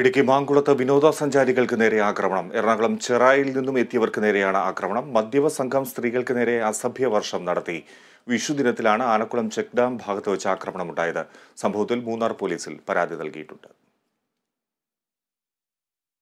ഇടുക്കി മാങ്കുളത്ത് വിനോദസഞ്ചാരികൾക്ക് നേരെ ആക്രമണം എറണാകുളം ചെറായിൽ നിന്നും എത്തിയവർക്ക് നേരെയാണ് ആക്രമണം മദ്യവ സംഘം സ്ത്രീകൾക്ക് നേരെ അസഭ്യ വർഷം നടത്തി വിഷുദിനത്തിലാണ് ആനക്കുളം ചെക്ഡാം ഭാഗത്ത് വെച്ച് ആക്രമണമുണ്ടായത് സംഭവത്തിൽ മൂന്നാർ പോലീസിൽ പരാതി നൽകിയിട്ടുണ്ട്